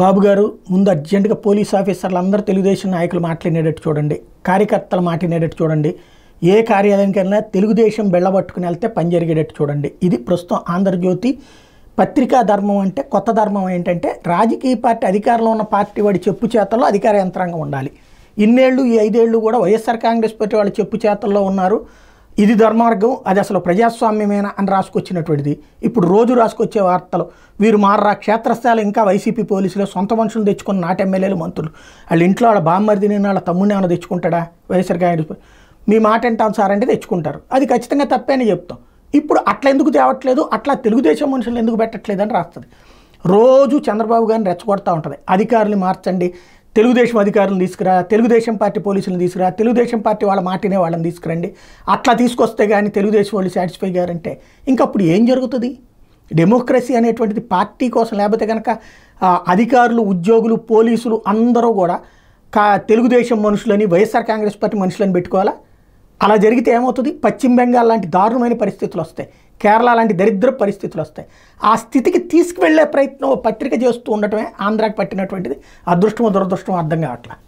బాబు గారు ముందు అర్జెంటుగా పోలీస్ ఆఫీసర్లు అందరూ తెలుగుదేశం నాయకులు మాట్లాడేటట్టు చూడండి కార్యకర్తలు మాట్లాడేటట్టు చూడండి ఏ కార్యాలయానికైనా తెలుగుదేశం బెళ్ళబట్టుకుని వెళ్తే పని జరిగేటట్టు చూడండి ఇది ప్రస్తుతం ఆంధ్రజ్యోతి పత్రికా ధర్మం అంటే కొత్త ధర్మం ఏంటంటే రాజకీయ పార్టీ అధికారంలో ఉన్న పార్టీ వాడి చెప్పు చేతల్లో అధికార యంత్రాంగం ఉండాలి ఇన్నేళ్ళు ఈ ఐదేళ్ళు కూడా వైఎస్ఆర్ కాంగ్రెస్ పార్టీ వాళ్ళ చెప్పు చేతల్లో ఉన్నారు ఇది దుర్మార్గం అది అసలు ప్రజాస్వామ్యమేనా అని రాసుకొచ్చినటువంటిది ఇప్పుడు రోజు రాసుకొచ్చే వార్తలు వీరు మారరా క్షేత్రస్థాయిలు ఇంకా వైసీపీ పోలీసులు సొంత మనుషులు తెచ్చుకున్న నాటి ఎమ్మెల్యేలు మంత్రులు వాళ్ళ ఇంట్లో వాళ్ళ బామ్మరి తిని వాళ్ళ తమ్ముడిని ఏమైనా తెచ్చుకుంటాడా వైఎస్ఆర్ గారి మీ మాట అంటాం సార్ అంటే తెచ్చుకుంటారు అది ఖచ్చితంగా తప్పే అని చెప్తాం ఇప్పుడు అట్లా ఎందుకు తేవట్లేదు అట్లా తెలుగుదేశం మనుషులు ఎందుకు పెట్టట్లేదు అని రాస్తుంది రోజు చంద్రబాబు గారిని రెచ్చగొడతా ఉంటుంది అధికారులు మార్చండి తెలుగుదేశం అధికారులను తీసుకురా తెలుగుదేశం పార్టీ పోలీసులను తీసుకురా తెలుగుదేశం పార్టీ వాళ్ళ మాటనే వాళ్ళని తీసుకురండి అట్లా తీసుకొస్తే కానీ తెలుగుదేశం వాళ్ళు సాటిస్ఫై గారంటే ఇంకప్పుడు ఏం జరుగుతుంది డెమోక్రసీ అనేటువంటిది పార్టీ కోసం లేకపోతే కనుక అధికారులు ఉద్యోగులు పోలీసులు అందరూ కూడా కా తెలుగుదేశం మనుషులని వైఎస్ఆర్ కాంగ్రెస్ పార్టీ మనుషులను పెట్టుకోవాలా అలా జరిగితే ఏమవుతుంది పశ్చిమ బెంగాల్ లాంటి దారుణమైన పరిస్థితులు వస్తాయి కేరళ లాంటి దరిద్ర పరిస్థితులు వస్తాయి ఆ స్థితికి తీసుకువెళ్లే ప్రయత్నం పత్రిక చేస్తూ ఉండటమే ఆంధ్రాకి పట్టినటువంటిది అదృష్టమో దురదృష్టమో అర్థం కావట్లేదు